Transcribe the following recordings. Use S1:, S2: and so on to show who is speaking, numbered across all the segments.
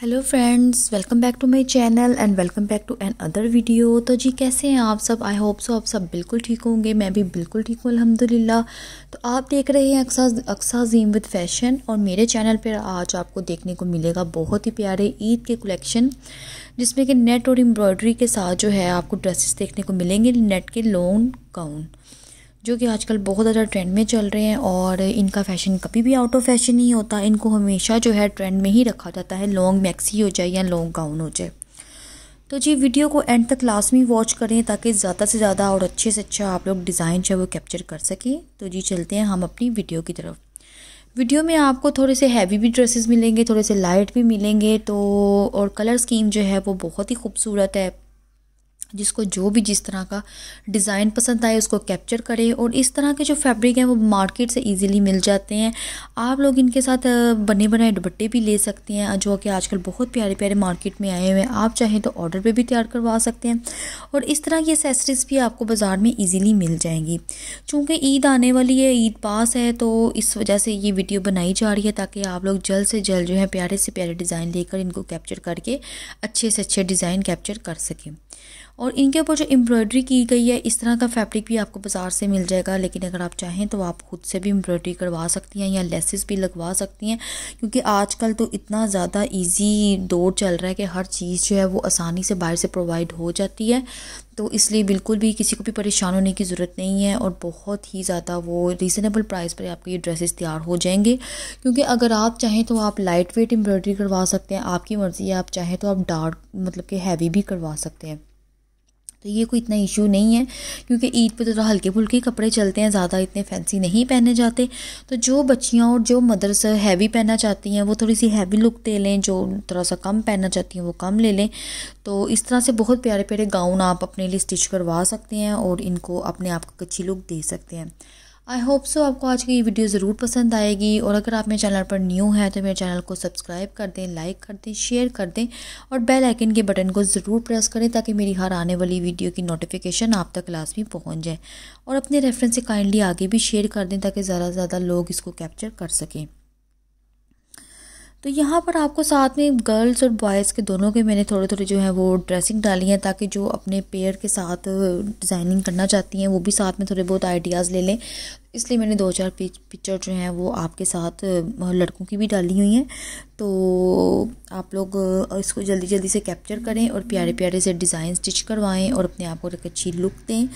S1: hello friends welcome back to my channel and welcome back to another video तो जी कैसे हैं आप सब आई होप सो आप सब बिल्कुल ठीक होंगे मैं भी बिल्कुल ठीक हूँ अल्हम्दुलिल्लाह तो आप देख रहे हैं अक्सा अक्सा जीम विद फैशन और मेरे चैनल पर आज आपको देखने को मिलेगा बहुत ही प्यारे ईद के कलेक्शन जिसमें कि नेट और एम्ब्रॉयडरी के साथ जो है आपको ड्रेसेस देखने को मिलेंगे नेट के लॉन्ग गाउन जो कि आजकल बहुत ज़्यादा ट्रेंड में चल रहे हैं और इनका फैशन कभी भी आउट ऑफ फैशन नहीं होता इनको हमेशा जो है ट्रेंड में ही रखा जाता है लॉन्ग मैक्सी हो जाए या लॉन्ग गाउन हो जाए तो जी वीडियो को एंड तक लास्ट में वॉच करें ताकि ज़्यादा से ज़्यादा और अच्छे से अच्छा आप लोग डिज़ाइन जो है वो कैप्चर कर सकें तो जी चलते हैं हम अपनी वीडियो की तरफ वीडियो में आपको थोड़े से हैवी भी ड्रेसेस मिलेंगे थोड़े से लाइट भी मिलेंगे तो और कलर स्कीम जो है वो बहुत ही खूबसूरत है जिसको जो भी जिस तरह का डिज़ाइन पसंद आए उसको कैप्चर करें और इस तरह के जो फैब्रिक हैं वो मार्केट से इजीली मिल जाते हैं आप लोग इनके साथ बने बनाए दुपट्टे भी ले सकते हैं जो कि आजकल बहुत प्यारे प्यारे मार्केट में आए हुए हैं आप चाहें तो ऑर्डर पे भी तैयार करवा सकते हैं और इस तरह की एसेसरीज़ भी आपको बाज़ार में ईजिली मिल जाएंगी चूँकि ईद आने वाली है ईद पास है तो इस वजह से ये वीडियो बनाई जा रही है ताकि आप लोग जल्द से जल्द जो है प्यारे से प्यारे डिज़ाइन लेकर इनको कैप्चर करके अच्छे से अच्छे डिज़ाइन कैप्चर कर सकें और इनके ऊपर जो एम्ब्रॉयडरी की गई है इस तरह का फैब्रिक भी आपको बाज़ार से मिल जाएगा लेकिन अगर आप चाहें तो आप खुद से भी एम्ब्रॉयडरी करवा सकती हैं या लेसेस भी लगवा सकती हैं क्योंकि आजकल तो इतना ज़्यादा इजी दौर चल रहा है कि हर चीज़ जो है वो आसानी से बाहर से प्रोवाइड हो जाती है तो इसलिए बिल्कुल भी किसी को भी परेशान होने की ज़रूरत नहीं है और बहुत ही ज़्यादा वो रीज़नेबल प्राइस पर आपके ये ड्रेसेस तैयार हो जाएंगे क्योंकि अगर आप चाहें तो आप लाइट वेट एम्ब्रॉयडरी करवा सकते हैं आपकी मर्ज़ी है आप चाहें तो आप डार्क मतलब कि हैवी भी करवा सकते हैं तो ये कोई इतना इशू नहीं है क्योंकि ईद पे तो थोड़ा हल्के फुल्के कपड़े चलते हैं ज़्यादा इतने फैंसी नहीं पहने जाते तो जो बच्चियाँ और जो मदर्स हैवी पहनना चाहती हैं वो थोड़ी सी हैवी लुक दे लें जो थोड़ा सा कम पहनना चाहती हैं वो कम ले लें तो इस तरह से बहुत प्यारे प्यारे गाउन आप अपने लिए स्टिच करवा सकते हैं और इनको अपने आप को अच्छी लुक दे सकते हैं आई होप सो आपको आज की वीडियो ज़रूर पसंद आएगी और अगर आप मेरे चैनल पर न्यू हैं तो मेरे चैनल को सब्सक्राइब कर दें लाइक कर दें शेयर कर दें और बेल आइकन के बटन को ज़रूर प्रेस करें ताकि मेरी हर आने वाली वीडियो की नोटिफिकेशन आप तक क्लास में पहुँच जाए और अपने रेफरेंस से काइंडली आगे भी शेयर कर दें ताकि ज़्यादा से ज़्यादा लोग इसको कैप्चर कर सकें तो यहाँ पर आपको साथ में गर्ल्स और बॉयज़ के दोनों के मैंने थोड़े थोड़े जो है वो ड्रेसिंग डाली है ताकि जो अपने पेयर के साथ डिज़ाइनिंग करना चाहती हैं वो भी साथ में थोड़े बहुत आइडियाज़ ले लें इसलिए मैंने दो चार पिक्चर जो हैं वो आपके साथ लड़कों की भी डाली हुई हैं तो आप लोग इसको जल्दी जल्दी से कैप्चर करें और प्यारे प्यारे से डिज़ाइन स्टिच करवाएं और अपने आप को एक अच्छी लुक दें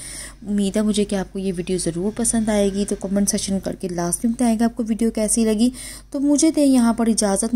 S1: उम्मीद है मुझे कि आपको ये वीडियो ज़रूर पसंद आएगी तो कमेंट सेक्शन करके लास्ट में बताएंगे आपको वीडियो कैसी लगी तो मुझे दें यहाँ पर इजाज़त